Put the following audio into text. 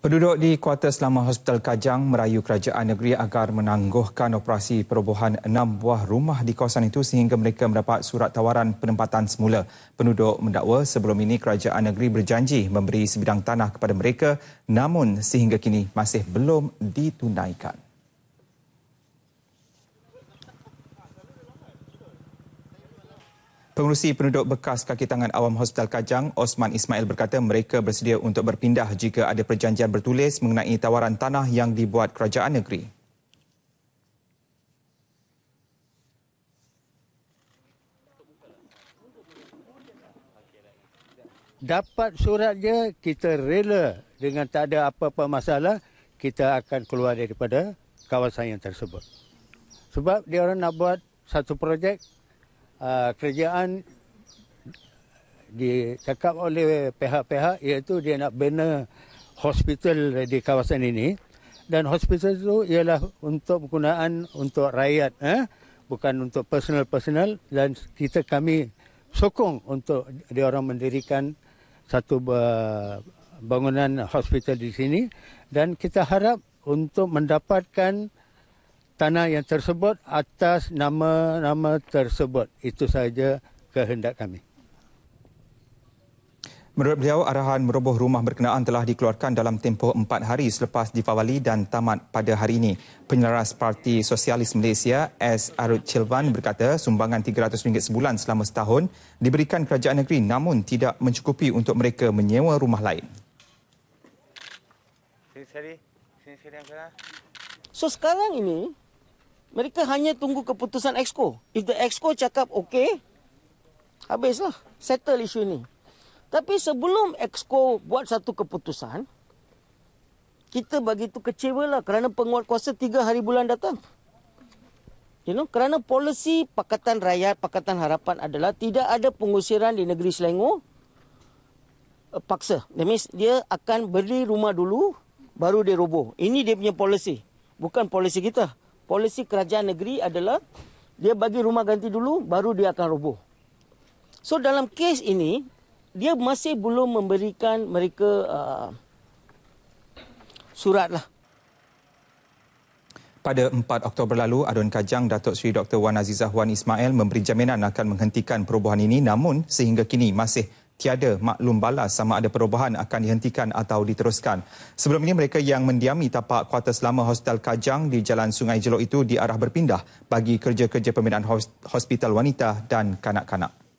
Penduduk di kuartus lama Hospital Kajang merayu kerajaan negeri agar menangguhkan operasi perubahan enam buah rumah di kawasan itu sehingga mereka mendapat surat tawaran penempatan semula. Penduduk mendakwa sebelum ini kerajaan negeri berjanji memberi sebidang tanah kepada mereka namun sehingga kini masih belum ditunaikan. Pengurusi penduduk bekas kaki tangan awam Hospital Kajang, Osman Ismail berkata mereka bersedia untuk berpindah jika ada perjanjian bertulis mengenai tawaran tanah yang dibuat kerajaan negeri. Dapat surat dia, kita rela dengan tak ada apa-apa masalah, kita akan keluar daripada kawasan yang tersebut. Sebab dia orang nak buat satu projek, Ah, kerjaan dicakap oleh pihak-pihak iaitu dia nak bina hospital di kawasan ini dan hospital itu ialah untuk penggunaan untuk rakyat eh? bukan untuk personal-personal dan kita kami sokong untuk dia orang mendirikan satu eh, bangunan hospital di sini dan kita harap untuk mendapatkan tanah yang tersebut atas nama-nama tersebut. Itu saja kehendak kami. Menurut beliau, arahan meroboh rumah berkenaan telah dikeluarkan dalam tempoh empat hari selepas Deepawali dan tamat pada hari ini. Penyelaras Parti Sosialis Malaysia, S. Arut Chilvan berkata sumbangan RM300 sebulan selama setahun diberikan kerajaan negeri namun tidak mencukupi untuk mereka menyewa rumah lain. So sekarang ini, mereka hanya tunggu keputusan exco. If the exco cakap okay, habislah, settle isu ini. Tapi sebelum exco buat satu keputusan, kita bagi kecewa lah kerana penguat kuasa 3 hari bulan datang. You know, kerana polisi Pakatan Rakyat, Pakatan Harapan adalah tidak ada pengusiran di negeri Selangor uh, paksa. That means dia akan beli rumah dulu, baru dia roboh. Ini dia punya polisi, bukan polisi kita. Polisi kerajaan negeri adalah dia bagi rumah ganti dulu baru dia akan roboh. So dalam kes ini dia masih belum memberikan mereka uh, surat lah. Pada 4 Oktober lalu, Adun Kajang Datuk Seri Dr. Wan Azizah Wan Ismail memberi jaminan akan menghentikan perubahan ini namun sehingga kini masih tiada maklum balas sama ada perubahan akan dihentikan atau diteruskan. Sebelum ini mereka yang mendiami tapak kuarter selama Hostel Kajang di Jalan Sungai Jelok itu diarah berpindah bagi kerja-kerja pembinaan hospital wanita dan kanak-kanak.